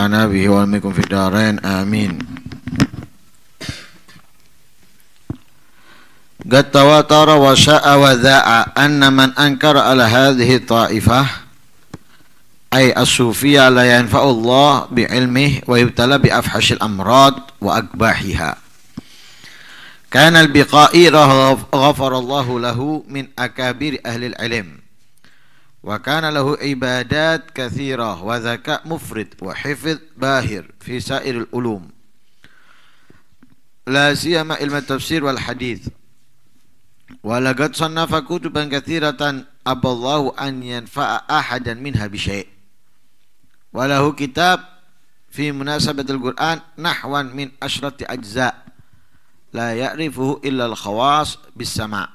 ونفعنا به وعلمكم في الدارين آمين قد تواتر وشاء وذاع أن من أنكر على هذه الطائفة أي الصوفية لا ينفع الله بعلمه ويبتلى بأفحش الأمراض وأقباحها كان البقائي غفر الله له من أكابر أهل العلم وكان له عبادات كثيرة وذكاء مفرد وحفظ باهر في سائر العلوم لا سيما علم التفسير والحديث ولقد صنف كتبا كثيرة أبى الله أن ينفع أحدا منها بشيء وله كتاب في مناسبة القرآن نحو من عشرة أجزاء لا يعرفه إلا الخواص بالسماء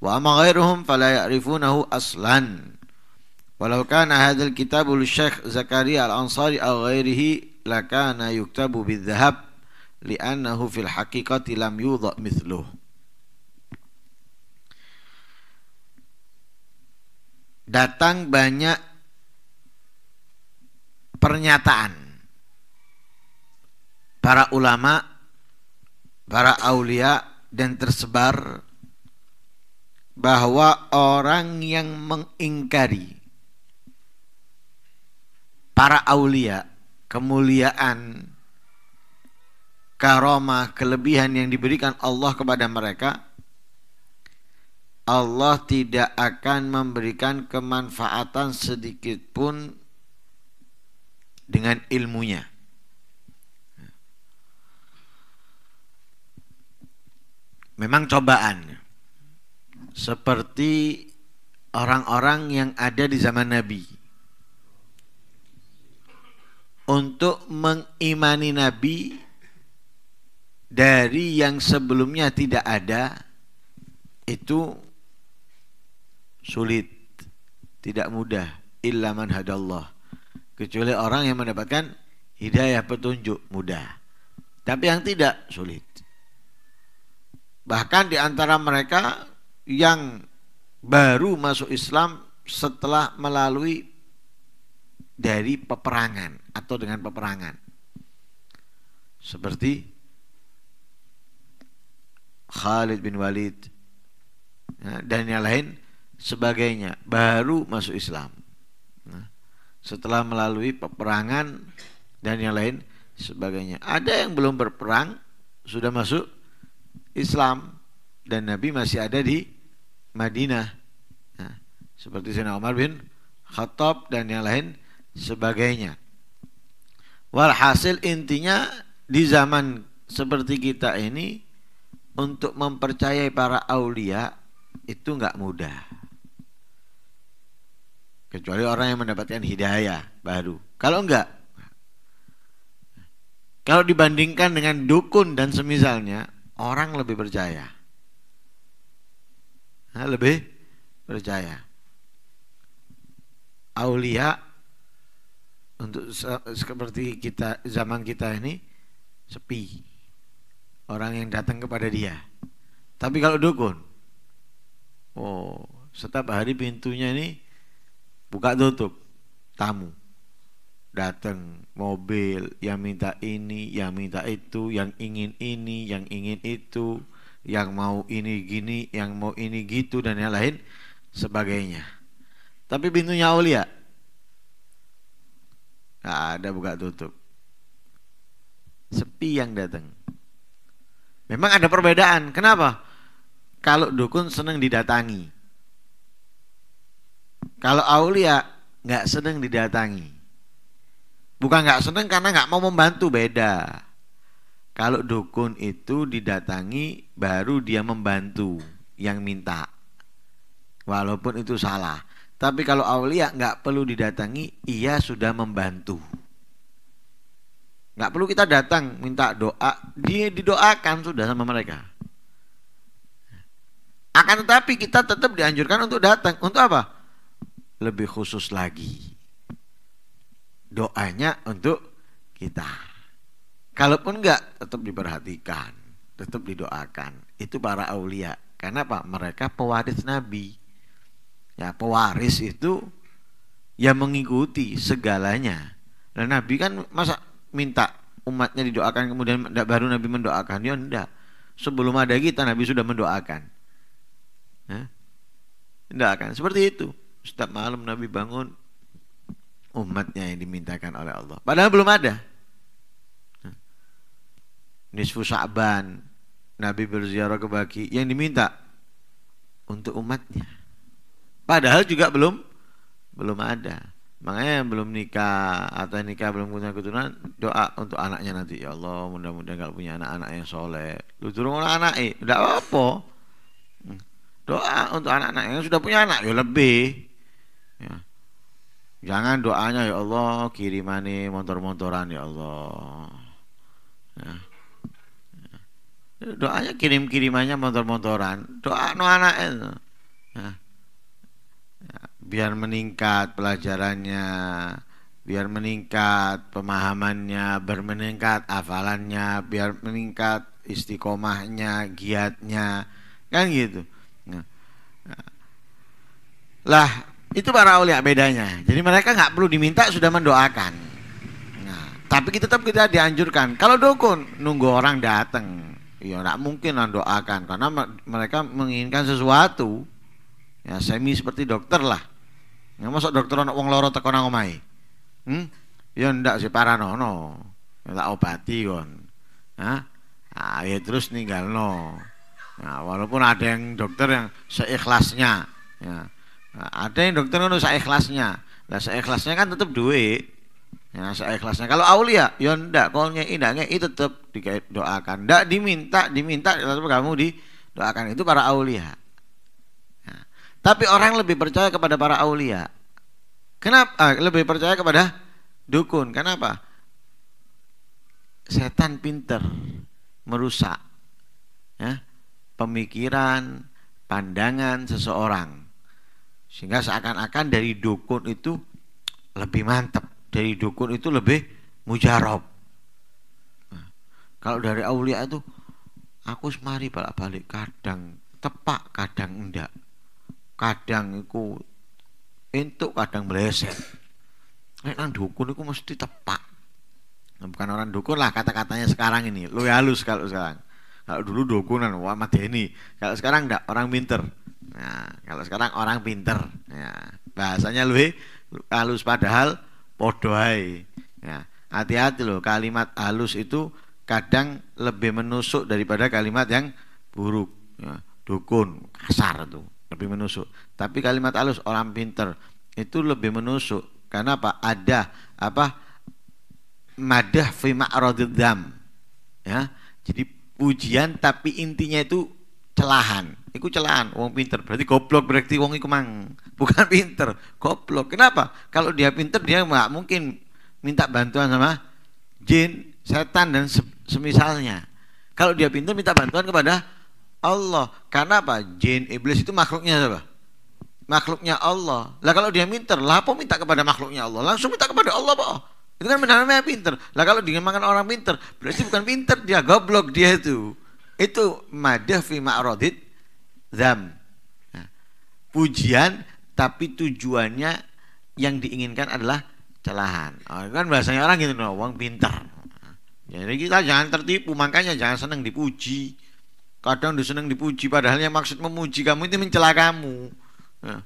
وأما غيرهم فلا يعرفونه أصلاً Walau kana hadzal kitabul Syekh Zakaria Al-Ansari aw ghairihi lakana yuktabu bidzahab li'annahu fil haqiqati lam yudha mithluh. Datang banyak pernyataan para ulama, para aulia dan tersebar bahwa orang yang mengingkari para aulia, kemuliaan, karoma, kelebihan yang diberikan Allah kepada mereka, Allah tidak akan memberikan kemanfaatan sedikit pun dengan ilmunya. Memang cobaan seperti orang-orang yang ada di zaman Nabi untuk mengimani Nabi dari yang sebelumnya tidak ada itu sulit, tidak mudah. Illa man hadallah. Kecuali orang yang mendapatkan hidayah petunjuk mudah. Tapi yang tidak sulit. Bahkan di antara mereka yang baru masuk Islam setelah melalui dari peperangan atau dengan peperangan. Seperti Khalid bin Walid ya, dan yang lain sebagainya baru masuk Islam. Ya, setelah melalui peperangan dan yang lain sebagainya. Ada yang belum berperang sudah masuk Islam dan Nabi masih ada di Madinah. Nah, seperti Sayyidina Umar bin Khattab dan yang lain sebagainya. Walhasil intinya di zaman seperti kita ini untuk mempercayai para aulia itu nggak mudah. Kecuali orang yang mendapatkan hidayah baru. Kalau enggak, kalau dibandingkan dengan dukun dan semisalnya, orang lebih percaya. lebih percaya. Aulia untuk seperti kita zaman kita ini sepi orang yang datang kepada dia. Tapi kalau dukun, oh setiap hari pintunya ini buka tutup tamu datang mobil yang minta ini, yang minta itu, yang ingin ini, yang ingin itu, yang mau ini gini, yang mau ini gitu dan yang lain sebagainya. Tapi pintunya aulia Nggak ada buka tutup. Sepi yang datang. Memang ada perbedaan. Kenapa? Kalau dukun senang didatangi. Kalau aulia nggak senang didatangi. Bukan nggak senang karena nggak mau membantu beda. Kalau dukun itu didatangi baru dia membantu yang minta. Walaupun itu salah. Tapi kalau awliya nggak perlu didatangi, ia sudah membantu. Nggak perlu kita datang minta doa, dia didoakan sudah sama mereka. Akan tetapi kita tetap dianjurkan untuk datang. Untuk apa? Lebih khusus lagi. Doanya untuk kita. Kalaupun nggak tetap diperhatikan, tetap didoakan. Itu para aulia. Karena apa? Mereka pewaris Nabi ya pewaris itu ya mengikuti segalanya dan Nabi kan masa minta umatnya didoakan kemudian baru Nabi mendoakan ya enggak sebelum ada kita Nabi sudah mendoakan nah, akan seperti itu setiap malam Nabi bangun umatnya yang dimintakan oleh Allah padahal belum ada nisfu Sa'ban Nabi berziarah ke baki yang diminta untuk umatnya Padahal juga belum belum ada. Makanya yang belum nikah atau nikah belum punya keturunan doa untuk anaknya nanti ya Allah mudah-mudahan kalau punya anak-anak yang soleh. Lu turun anak anak eh, apa? Doa untuk anak-anak yang sudah punya anak ya lebih. Ya. Jangan doanya ya Allah kirimani motor-motoran ya Allah. Ya. ya. Doanya kirim-kirimannya motor-motoran. Doa no anak itu biar meningkat pelajarannya, biar meningkat pemahamannya, biar meningkat hafalannya, biar meningkat istiqomahnya, giatnya, kan gitu. Nah, nah. lah itu para ulia bedanya. Jadi mereka nggak perlu diminta sudah mendoakan. Nah, tapi kita tetap kita dianjurkan. Kalau dukun nunggu orang datang, ya nggak mungkin mendoakan karena mereka menginginkan sesuatu. Ya semi seperti dokter lah Ya masuk dokter anak wong loro teko nang omahe. Hmm? Ya ndak sih paranono. Ya tak obati kon. Hah? Ah, ya terus ninggalno. Nah, walaupun ada yang dokter yang seikhlasnya, ya. Nah, ada yang dokter yang seikhlasnya. Lah seikhlasnya kan tetap duit. Ya, seikhlasnya. Kalau aulia, ya ndak kalau nyai ndak itu tetap doakan, Ndak diminta, diminta tetap kamu di doakan itu para aulia. Tapi orang lebih percaya kepada para aulia. Kenapa? Ah, lebih percaya kepada dukun. Kenapa? Setan pinter merusak ya, pemikiran, pandangan seseorang. Sehingga seakan-akan dari dukun itu lebih mantap, dari dukun itu lebih mujarob. Nah, kalau dari aulia itu aku semari balik-balik kadang tepak kadang enggak kadang iku entuk kadang meleset nek nang dukun iku mesti tepak nah, bukan orang dukun lah kata-katanya sekarang ini lu halus kalau sekarang kalau dulu dukunan wah mati ini kalau sekarang enggak orang pinter nah kalau sekarang orang pinter ya bahasanya lu halus padahal podohai ya hati-hati loh kalimat halus itu kadang lebih menusuk daripada kalimat yang buruk ya, dukun kasar tuh lebih menusuk. Tapi kalimat halus orang pinter itu lebih menusuk. Karena apa? Ada apa? Madah fi ma'radidam. Ya. Jadi pujian tapi intinya itu celahan. Iku celahan, wong pinter. Berarti goblok berarti wong iku mang. Bukan pinter, goblok. Kenapa? Kalau dia pinter dia nggak mungkin minta bantuan sama jin, setan dan semisalnya. Kalau dia pinter minta bantuan kepada Allah. Karena apa? Jin, iblis itu makhluknya apa? Makhluknya Allah. Lah kalau dia pinter, lah apa minta kepada makhluknya Allah? Langsung minta kepada Allah, Pak. Itu kan benar-benar pinter. Lah kalau dimakan orang pinter, berarti bukan pinter, dia goblok dia itu. Itu madah fi ma'radid zam. Ya. pujian tapi tujuannya yang diinginkan adalah celahan. Oh, kan bahasanya orang gitu, no, uang pinter. Ya, jadi kita jangan tertipu, makanya jangan senang dipuji kadang diseneng dipuji padahal yang maksud memuji kamu itu mencela kamu ya.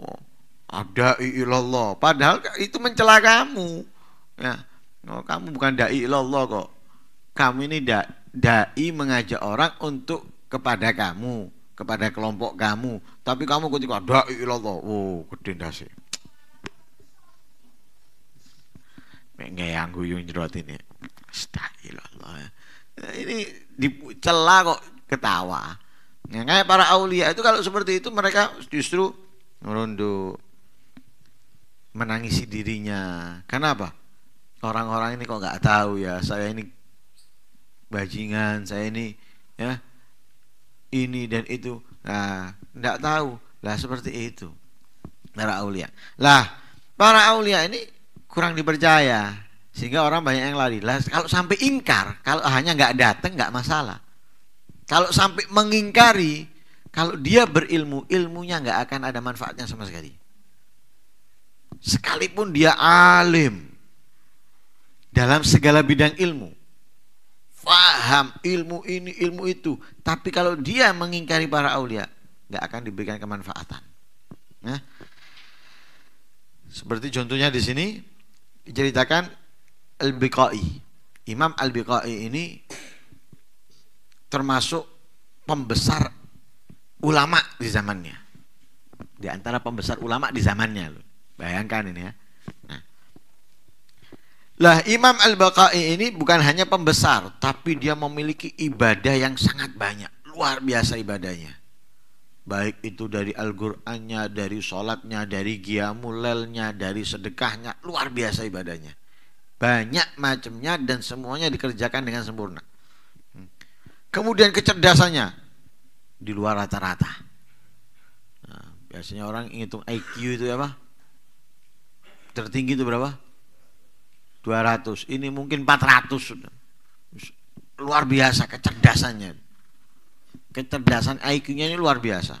oh, ada ilallah padahal itu mencela kamu ya oh, kamu bukan dai ilallah kok kamu ini da, dai mengajak orang untuk kepada kamu kepada kelompok kamu tapi kamu ketika dai ilallah oh gede sih ngeyang guyung jerot ini astagfirullah ini dicela kok ketawa. Nah, kayak para aulia itu kalau seperti itu mereka justru merunduk menangisi dirinya. Kenapa? Orang-orang ini kok nggak tahu ya, saya ini bajingan, saya ini ya ini dan itu. Nah, nggak tahu. Lah seperti itu. Para aulia. Lah, para aulia ini kurang dipercaya sehingga orang banyak yang lari. Lah kalau sampai ingkar, kalau hanya nggak datang nggak masalah. Kalau sampai mengingkari, kalau dia berilmu, ilmunya nggak akan ada manfaatnya sama sekali. Sekalipun dia alim dalam segala bidang ilmu, faham ilmu ini, ilmu itu, tapi kalau dia mengingkari para aulia, nggak akan diberikan kemanfaatan. Nah, seperti contohnya di sini diceritakan Al-Biqai. Imam Al-Biqai ini termasuk pembesar ulama di zamannya. Di antara pembesar ulama di zamannya loh. Bayangkan ini ya. Nah. Lah Imam Al-Baqai ini bukan hanya pembesar, tapi dia memiliki ibadah yang sangat banyak. Luar biasa ibadahnya. Baik itu dari Al-Qur'annya, dari sholatnya, dari giamulelnya, dari sedekahnya. Luar biasa ibadahnya. Banyak macamnya dan semuanya dikerjakan dengan sempurna. Kemudian kecerdasannya di luar rata-rata. Nah, biasanya orang ngitung IQ itu apa? Tertinggi itu berapa? 200. Ini mungkin 400 sudah. Luar biasa kecerdasannya. Kecerdasan IQ-nya ini luar biasa.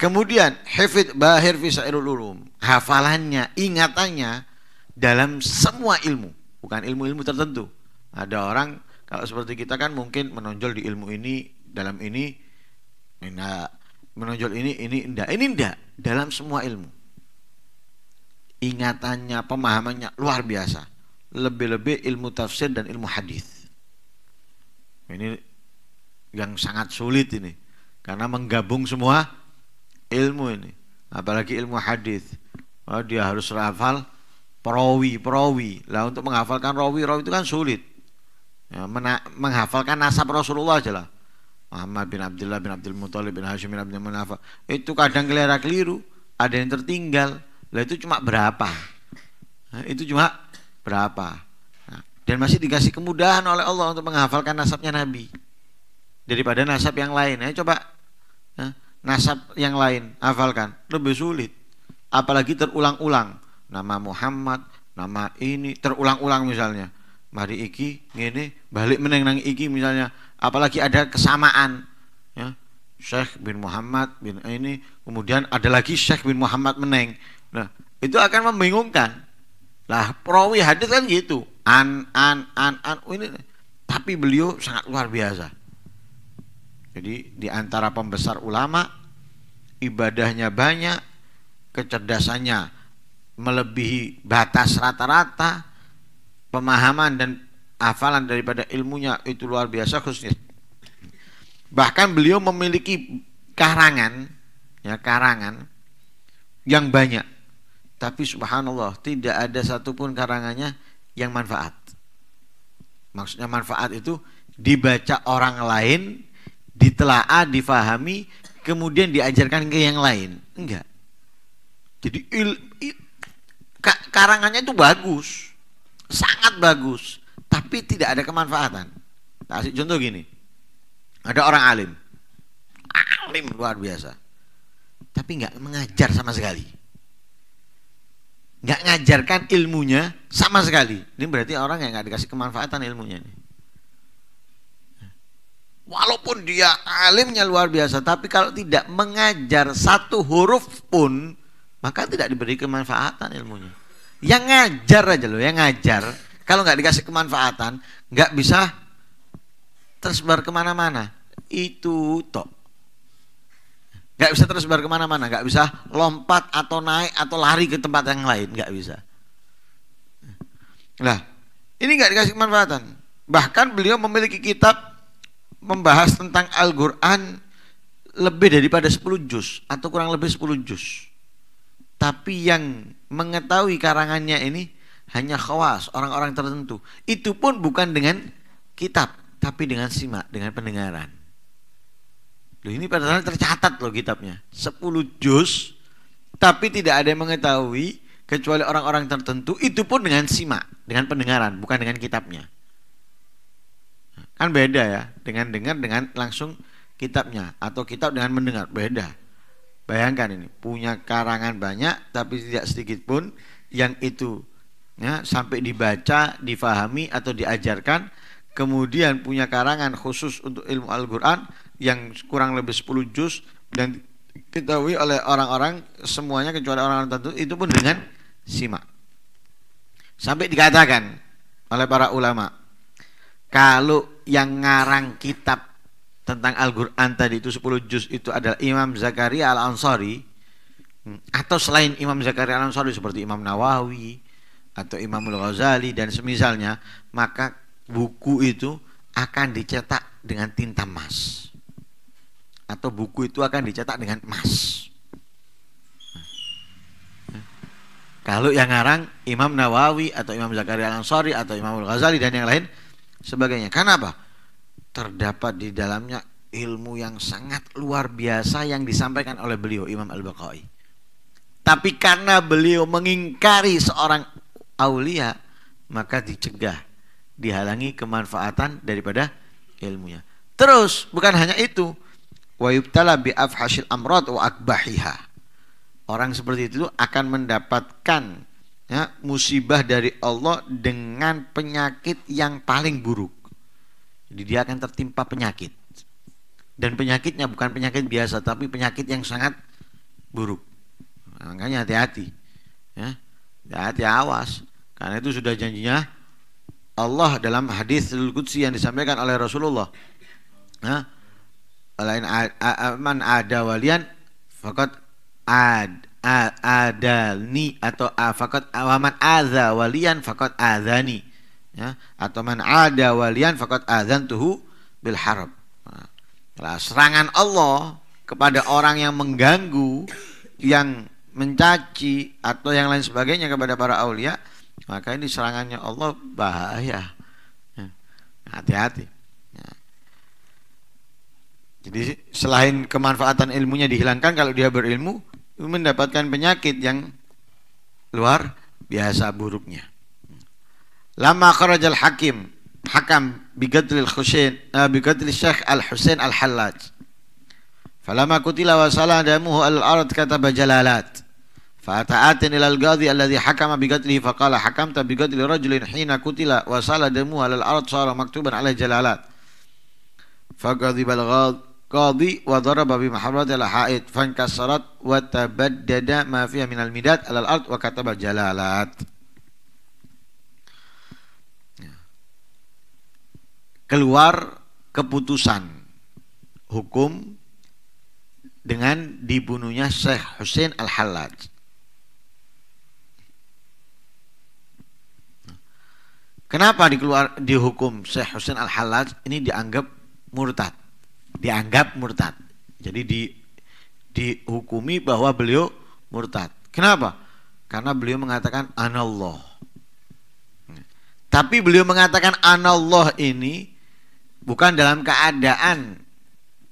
Kemudian hafid bahir fi ulum. Hafalannya, ingatannya dalam semua ilmu, bukan ilmu-ilmu tertentu. Ada orang kalau seperti kita kan mungkin menonjol di ilmu ini, dalam ini, enggak. Menonjol ini, ini, enggak. Ini enggak, dalam semua ilmu. Ingatannya, pemahamannya luar biasa. Lebih-lebih ilmu tafsir dan ilmu hadis. Ini yang sangat sulit ini. Karena menggabung semua ilmu ini. Apalagi ilmu hadis. Oh, dia harus rafal perawi-perawi. Lah untuk menghafalkan rawi-rawi itu kan sulit ya, menghafalkan nasab Rasulullah aja lah Muhammad bin Abdullah bin Abdul Muthalib bin Hashim bin Abdul Munafa. itu kadang kelera keliru ada yang tertinggal lah itu cuma berapa nah, itu cuma berapa nah, dan masih dikasih kemudahan oleh Allah untuk menghafalkan nasabnya Nabi daripada nasab yang lain ya coba ya, nasab yang lain hafalkan lebih sulit apalagi terulang-ulang nama Muhammad nama ini terulang-ulang misalnya mari iki ngene balik meneng nang iki misalnya apalagi ada kesamaan ya Syekh bin Muhammad bin ini kemudian ada lagi Syekh bin Muhammad meneng nah itu akan membingungkan lah perawi hadis kan gitu an an an an ini tapi beliau sangat luar biasa jadi di antara pembesar ulama ibadahnya banyak kecerdasannya melebihi batas rata-rata pemahaman dan hafalan daripada ilmunya itu luar biasa khususnya bahkan beliau memiliki karangan ya karangan yang banyak tapi subhanallah tidak ada satupun karangannya yang manfaat maksudnya manfaat itu dibaca orang lain ditelaah difahami kemudian diajarkan ke yang lain enggak jadi il, il, karangannya itu bagus sangat bagus, tapi tidak ada kemanfaatan. kasih nah, contoh gini, ada orang alim, alim luar biasa, tapi nggak mengajar sama sekali, nggak ngajarkan ilmunya sama sekali. Ini berarti orang yang nggak dikasih kemanfaatan ilmunya ini. Walaupun dia alimnya luar biasa, tapi kalau tidak mengajar satu huruf pun, maka tidak diberi kemanfaatan ilmunya yang ngajar aja loh yang ngajar kalau nggak dikasih kemanfaatan nggak bisa tersebar kemana-mana itu top nggak bisa tersebar kemana-mana nggak bisa lompat atau naik atau lari ke tempat yang lain nggak bisa nah ini nggak dikasih kemanfaatan bahkan beliau memiliki kitab membahas tentang Al-Quran lebih daripada 10 juz atau kurang lebih 10 juz tapi yang mengetahui karangannya ini hanya khawas, orang-orang tertentu. Itu pun bukan dengan kitab, tapi dengan simak, dengan pendengaran. Loh ini padahal tercatat loh kitabnya. sepuluh juz, tapi tidak ada yang mengetahui kecuali orang-orang tertentu. Itu pun dengan simak, dengan pendengaran, bukan dengan kitabnya. Kan beda ya, dengan dengar dengan langsung kitabnya atau kitab dengan mendengar, beda. Bayangkan ini, punya karangan banyak tapi tidak sedikit pun yang itu ya, sampai dibaca, difahami atau diajarkan, kemudian punya karangan khusus untuk ilmu Al-Qur'an yang kurang lebih 10 juz dan diketahui oleh orang-orang semuanya kecuali orang-orang tertentu itu pun dengan simak. Sampai dikatakan oleh para ulama, kalau yang ngarang kitab tentang Al-Quran tadi itu 10 juz itu adalah Imam Zakaria Al-Ansari hmm, atau selain Imam Zakaria Al-Ansari seperti Imam Nawawi atau Imam Al-Ghazali dan semisalnya maka buku itu akan dicetak dengan tinta emas atau buku itu akan dicetak dengan emas kalau yang ngarang Imam Nawawi atau Imam Zakaria Al-Ansari atau Imam Al-Ghazali dan yang lain sebagainya kenapa? apa? terdapat di dalamnya ilmu yang sangat luar biasa yang disampaikan oleh beliau Imam Al-Baqai. Tapi karena beliau mengingkari seorang aulia, maka dicegah, dihalangi kemanfaatan daripada ilmunya. Terus bukan hanya itu, wa yubtala bi afhasil amrod wa akbahiha. Orang seperti itu akan mendapatkan ya, musibah dari Allah dengan penyakit yang paling buruk jadi dia akan tertimpa penyakit. Dan penyakitnya bukan penyakit biasa, tapi penyakit yang sangat buruk. Nah, makanya hati-hati. Ya. Hati-hati awas. Karena itu sudah janjinya Allah dalam hadis Qudsi yang disampaikan oleh Rasulullah. Nah, lain man ada walian fakat ad adani atau fakat awaman azawalian fakat adani ya atau man ada walian fakat azan tuhu bil harb nah, serangan Allah kepada orang yang mengganggu yang mencaci atau yang lain sebagainya kepada para aulia maka ini serangannya Allah bahaya ya, hati-hati ya. jadi selain kemanfaatan ilmunya dihilangkan kalau dia berilmu mendapatkan penyakit yang luar biasa buruknya لما خرج الحكيم حكم بقتل الحسين آه، بقتل الشيخ الحسين الحلاج فلما قتل وصل دمه على الأرض كتب جلالات فأتعات إلى القاضي الذي حكم بقتله فقال حكمت بقتل رجل حين قتل وصل دمه على الأرض صار مكتوبا على جلالات فغضب القاضي وضرب بمحرات الحائط فانكسرت وتبدد ما فيها من المداد على الأرض وكتب جلالات keluar keputusan hukum dengan dibunuhnya Syekh Hussein Al-Hallaj. Kenapa dikeluar dihukum Syekh Hussein Al-Hallaj ini dianggap murtad? Dianggap murtad. Jadi di dihukumi bahwa beliau murtad. Kenapa? Karena beliau mengatakan anallah. Tapi beliau mengatakan anallah ini bukan dalam keadaan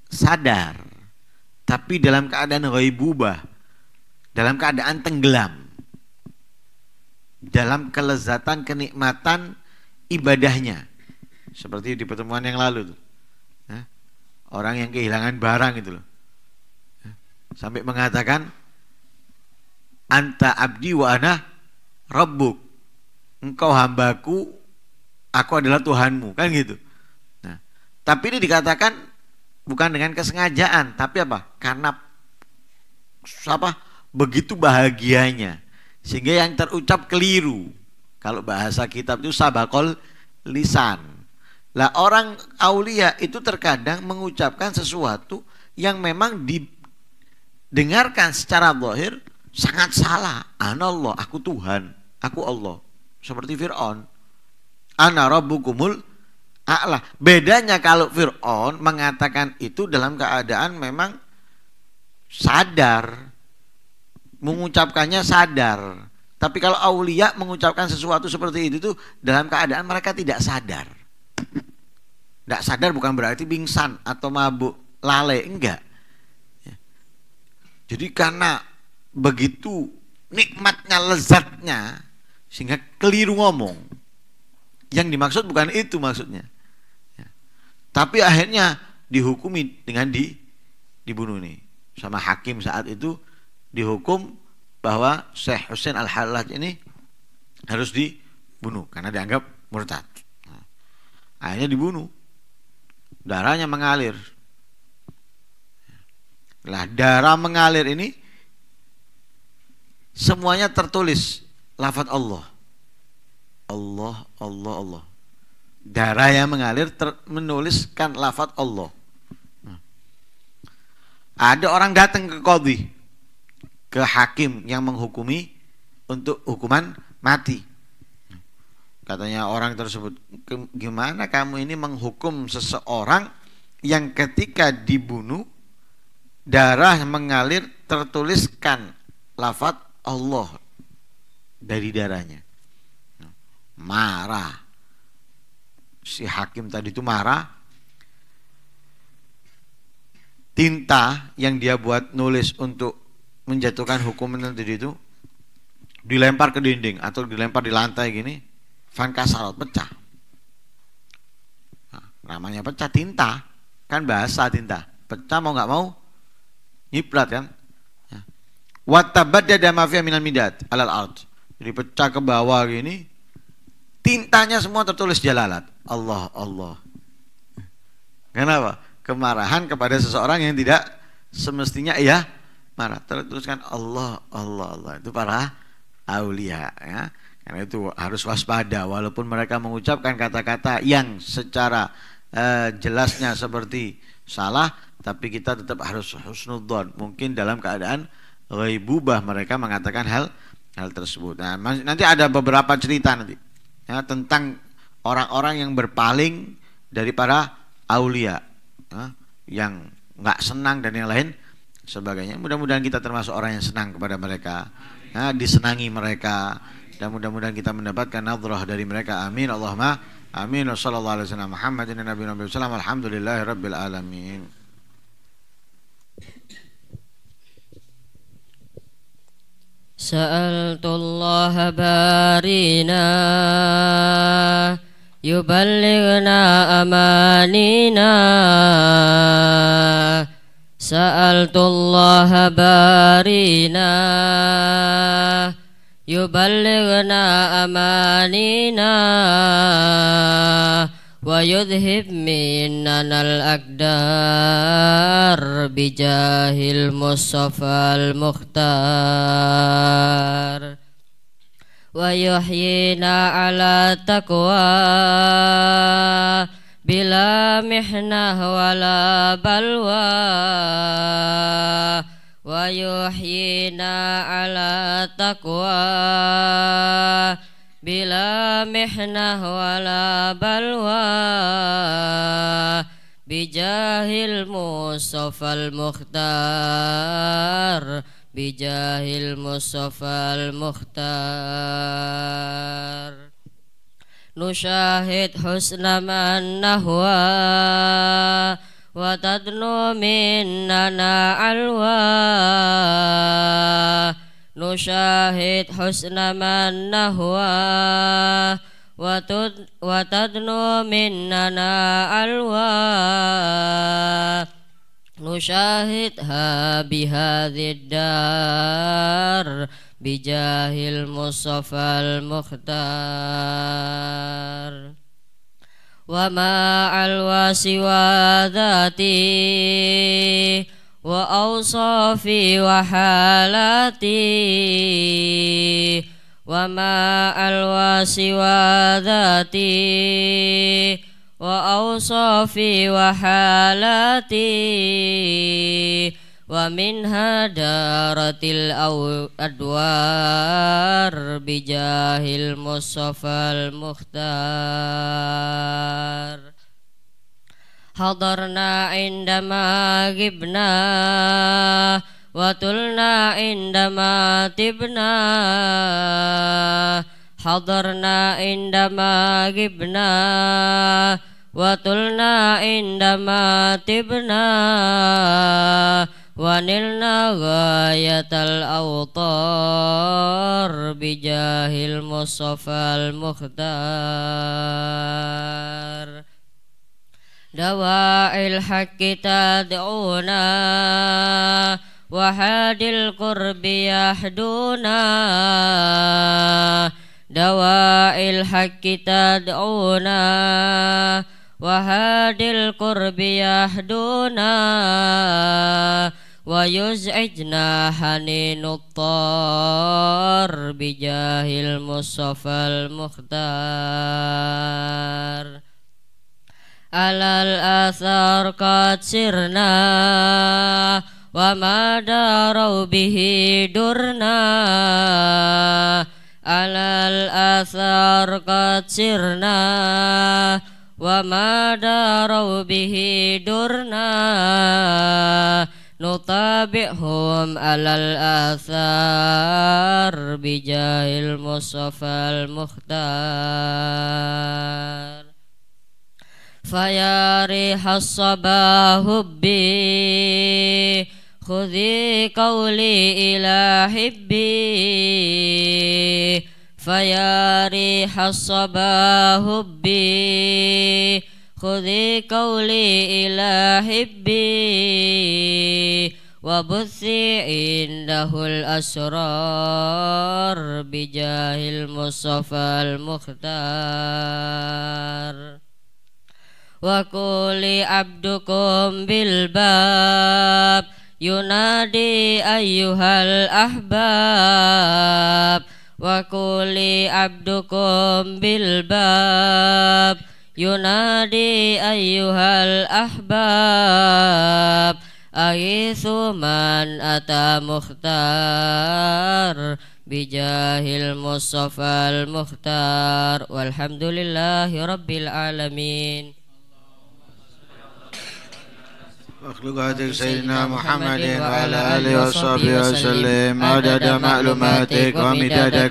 sadar tapi dalam keadaan ghaibubah dalam keadaan tenggelam dalam kelezatan kenikmatan ibadahnya seperti di pertemuan yang lalu tuh. orang yang kehilangan barang itu loh sampai mengatakan anta abdi wa ana rabbuk engkau hambaku aku adalah Tuhanmu kan gitu tapi ini dikatakan bukan dengan kesengajaan, tapi apa? Karena apa? Begitu bahagianya sehingga yang terucap keliru. Kalau bahasa kitab itu sabakol lisan. Lah orang aulia itu terkadang mengucapkan sesuatu yang memang didengarkan secara zahir sangat salah. Ana Allah, aku Tuhan, aku Allah. Seperti Fir'aun. Ana rabbukumul Allah. Bedanya kalau Fir'aun mengatakan itu dalam keadaan memang sadar. Mengucapkannya sadar. Tapi kalau Aulia mengucapkan sesuatu seperti itu tuh dalam keadaan mereka tidak sadar. Tidak sadar bukan berarti pingsan atau mabuk lalai, enggak. Ya. Jadi karena begitu nikmatnya lezatnya sehingga keliru ngomong. Yang dimaksud bukan itu maksudnya. Tapi akhirnya dihukumi dengan di dibunuh ini sama hakim saat itu dihukum bahwa Syekh Hussein Al-Hallaj ini harus dibunuh karena dianggap murtad. Nah, akhirnya dibunuh. Darahnya mengalir. Lah darah mengalir ini semuanya tertulis lafaz Allah. Allah, Allah, Allah darah yang mengalir menuliskan lafat Allah. Ada orang datang ke kodi, ke hakim yang menghukumi untuk hukuman mati. Katanya orang tersebut, gimana kamu ini menghukum seseorang yang ketika dibunuh darah mengalir tertuliskan lafat Allah dari darahnya. Marah si hakim tadi itu marah tinta yang dia buat nulis untuk menjatuhkan hukuman tadi itu dilempar ke dinding atau dilempar di lantai gini van kasar pecah nah, namanya pecah tinta kan bahasa tinta pecah mau nggak mau nyiplat kan nah, watabat dada mafia minal midat alal art jadi pecah ke bawah gini Tintanya semua tertulis jalalat. Allah, Allah. Kenapa? Kemarahan kepada seseorang yang tidak semestinya ya marah. Tertuliskan Allah, Allah, Allah. Itu para aulia ya. Karena itu harus waspada walaupun mereka mengucapkan kata-kata yang secara eh, jelasnya seperti salah tapi kita tetap harus husnudzon. Mungkin dalam keadaan ghaibubah mereka mengatakan hal hal tersebut. Nah, nanti ada beberapa cerita nanti ya, tentang orang-orang yang berpaling dari para aulia ya, yang nggak senang dan yang lain sebagainya. Mudah-mudahan kita termasuk orang yang senang kepada mereka, ya, disenangi mereka, dan mudah-mudahan kita mendapatkan nadrah dari mereka. Amin. Allahumma amin. Wassalamualaikum warahmatullahi wabarakatuh. Alhamdulillahirabbil alamin. سألت الله بارنا يبلغنا أمانينا سألت الله بارنا يبلغنا أمانينا ويذهب مننا الأقدار بجاه المصطفى المختار ويحيينا على تقوى بلا محنة ولا بلوى ويحيينا على تقوى بلا محنة ولا بلوى بجاه المصطفى المختار بجاه المصطفى المختار نشاهد حسن من نهوى وتدنو مننا علوى تشاهد حسن من نهوى وتدنو مننا الوى نشاهدها بهذه الدار بجاه المصطفى المختار وما ألوى سوى ذاتي وأوصافي وحالاتي وما ألوى سوى ذاتي وأوصافي وحالاتي ومنها دارت الأدوار بجاه المصطفى المختار حضرنا عندما غبنا وتلنا عندما تبنا حضرنا عندما غبنا وتلنا عندما تبنا ونلنا غاية الأوطار بجاه المصطفى المختار Dawa hakita duna wa hadil qurbi yahduna dawa'il hakita duna wa hadil qurbi yahduna wa yuz'ijna hanin uttar bijahil musafal mukhtar alal asar katsirna wa madarau bihi durna alal asar katsirna wa madarau bihi durna nutabi'hum alal asar bijahil musafal muhtar فيا ريح الصبا هبي خذي قولي إلى حبي فيا ريح الصبا هبي خذي قولي إلى حبي وبثي عنده الأسرار بجاه المصطفى المختار wa kuli abdukum bil bab yunadi ayyuhal ahbab wa kuli abdukum bil bab yunadi ayyuhal ahbab aisu man ata mukhtar bijahil musaffal mukhtar walhamdulillahi rabbil alamin Makhluk ada yang tidak dina Muhammadin waalaikumussalam. Ada ada maklumatnya, ada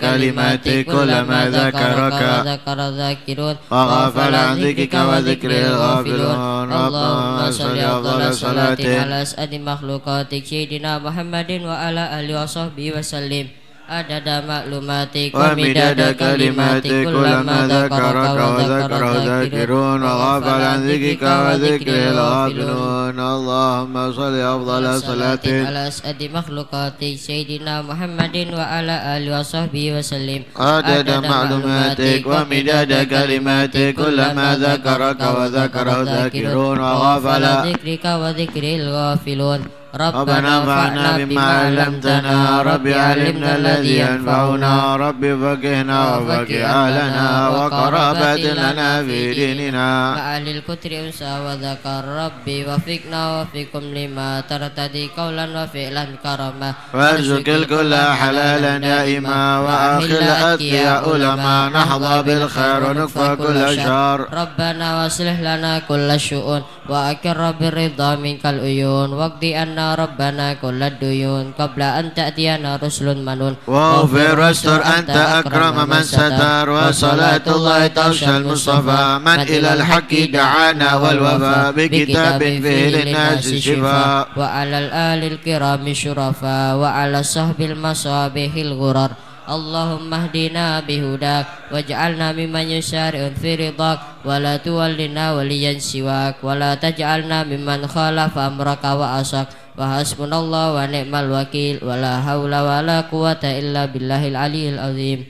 عدد معلوماتك ومداد كلماتك كلما ذكرك وذكره ذاكرون وغفل عن ذكرك وذكره الغافلون اللهم صل أفضل صلاة على أسعد مخلوقاتك سيدنا محمد وعلى آله وصحبه وسلم عدد معلوماتك ومداد كلماتك كلما ذكرك وذكره ذاكرون وغفل عن ذكرك وذكره الغافلون ربنا انفعنا بما علمتنا رب علمنا الذي ينفعنا رب فقهنا وفقه أهلنا وقرابتنا في ديننا فعل الكتر أنسى وذكر ربي وفقنا وفقكم لما ترتدي قولا وفعلا كرما وارزق الكل حلالا دائما وأخي الأتقياء لما نحظى بالخير ونكفى كل شر ربنا واصلح لنا كل الشؤون وأكر بالرضا منك العيون واقضي أن ربنا كل الديون قبل أن تأتينا رسل منون واغفر واستر أنت أكرم من ستر وصلاة الله تغشى المصطفى من إلى الحق دعانا والوفاء بكتاب فيه للناس شفاء وعلى الآل الكرام الشرفاء وعلى صحب المصابيح الغرر Allahumma ahdina bihudak waj'alna mimman yusyari'un fi ridak wa la tuwallina waliyan siwak wa la taj'alna mimman khalafa amraka wa asak wa hasbunallah wa ni'mal wakil wa la hawla wa la quwata illa billahi aliyil azim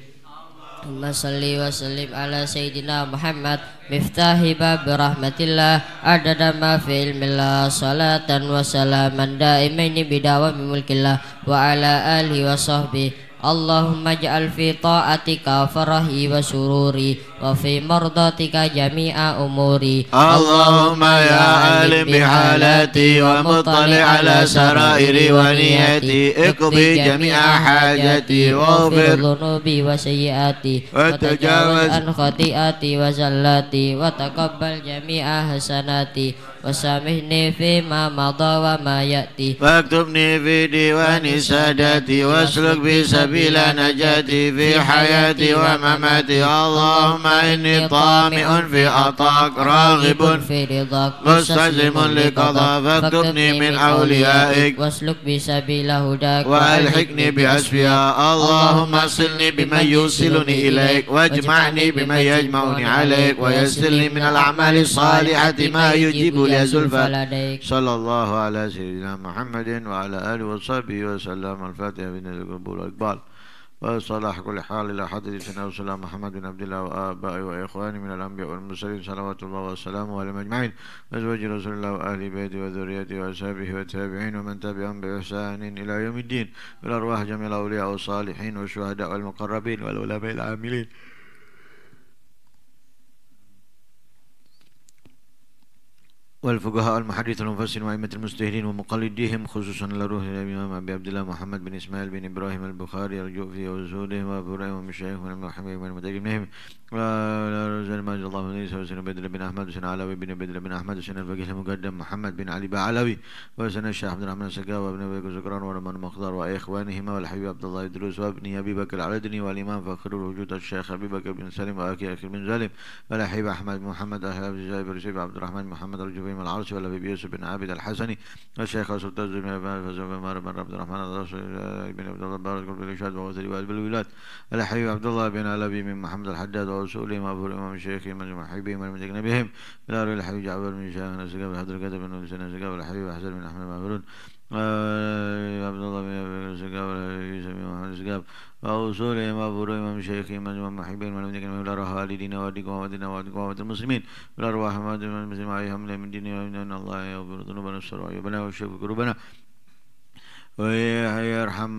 Allahumma salli ala sayyidina Muhammad miftahi rahmatillah adada ma fi ilmillah salatan wa salaman daimaini bidawami mulkillah wa ala alihi wa اللهم اجعل في طاعتك فرحي وسروري وفي مرضاتك جميع أموري اللهم يا عالم بحالاتي ومطلع على سرائري ونيتي اقضي جميع حاجتي واغفر ذنوبي وسيئاتي وتجاوز عن خطيئاتي وزلاتي وتقبل جميع حسناتي وسامحني فيما مضى وما يأتي فاكتبني في ديوان سادتي واسلك بي سبيل نجاتي في حياتي ومماتي اللهم إني طامئ في عطاك راغب في رضاك مستسلم لقضاء فاكتبني من أوليائك واسلك بي سبيل هداك وألحقني بأسفياء اللهم صلني بمن يوصلني إليك واجمعني بمن يجمعني عليك ويسلني من الأعمال الصالحة ما يجيب يا زلفى صلى الله على سيدنا محمد وعلى آله وصحبه وسلم الفاتحة بن القبول والإقبال وصلاح كل حال إلى حضرة سيدنا رسول محمد بن عبد الله وآبائه وإخوانه من الأنبياء والمرسلين صلوات الله وسلامه على أجمعين وزوج رسول الله وأهل بيته وذريته وأصحابه والتابعين ومن تبعهم بإحسان إلى يوم الدين والارواح جميع الأولياء والصالحين والشهداء والمقربين والعلماء العاملين والفقهاء المحدث المفسر وأئمة المستهلين ومقلديهم خصوصا لروح الإمام أبي عبد الله محمد بن إسماعيل بن إبراهيم البخاري أرجو في وزهودهم وفرائهم ومشايخ من المحبين من المتقدمين ولا رزال ما الله من إيسا وسن بدر بن أحمد وسن علوي بن بدر بن أحمد وسن الفقه المقدم محمد بن علي بعلوي وسن الشيخ عبد الرحمن السقا وابن أبي زكران ورمان مخضر وإخوانهما والحبيب عبد الله إدروس وابن أبي بكر العدني والإمام فخر الوجود الشيخ أبي بكر بن سلم وأكي أخي بن سالم والحبيب أحمد محمد أهل أبي عبد الرحمن محمد أرجو بن العرش ولبيب يوسف بن عابد الحسني والشيخ يوسف تاج بن عبد الرحمن بن عبد الله بارك بن رشاد ووزري وأبي الولاد الحبيب عبد الله بن علبي من محمد الحجاج ورسوله مأبو الإمام الشيخ من محبهم ومن أجنبهم بالأرواح الحبيب جعفر بن شاه بن سقاب الحضر كتب بن الحسين سقاب الحبيب أحسن بن أحمد معبرون آه، عبد الله بن ابي زكاب يوسف بن زكاب وأصولهم من ومشايخهم ومحبين ونمدكم ولا رهالدين وادكم وادنا وادكم واد المسلمين ولا أرواح المسلمين عليهم من دين الله يغفر ذنوبنا ويستر عيوبنا ويشفي كروبنا ويرحم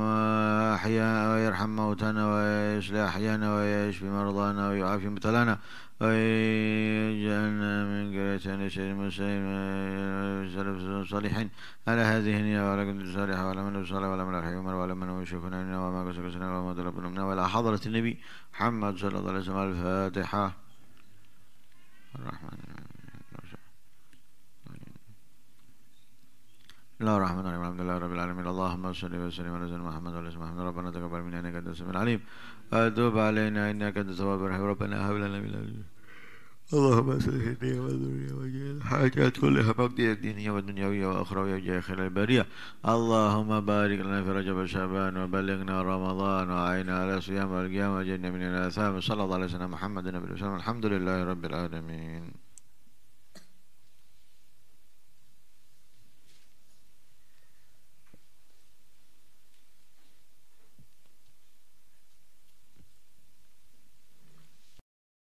أحياء ويرحم موتانا ويشفي أحيانا ويشفي مرضانا ويعافي مبتلانا ويجعلنا من قرية نشر المسلمين ويسلف الصالحين على هذه النية وعلى كل صالحة وعلى من صالح وعلى من الحي عمر وعلى من يشوفنا منا وما كسكسنا وما طلبنا منا وعلى حضرة النبي محمد صلى الله عليه وسلم الفاتحة الرحمن الرحيم بسم الله الرحمن الرحيم الحمد لله رب العالمين اللهم صل وسلم على سيدنا محمد وعلى سيدنا محمد ربنا تقبل منا انك انت السميع العليم اتوب علينا انك انت التواب الرحيم ربنا هب لنا من لدنك اللهم اسلحني وذرية وجل حاجات كلها مقضية دينية ودنيوية وأخروية وجاه خير البرية اللهم بارك لنا في رجب شعبان وبلغنا رمضان وعينا على صيام والقيام وجنة من الآثام صلى الله عليه وسلم محمد النبي وسلم الحمد لله رب العالمين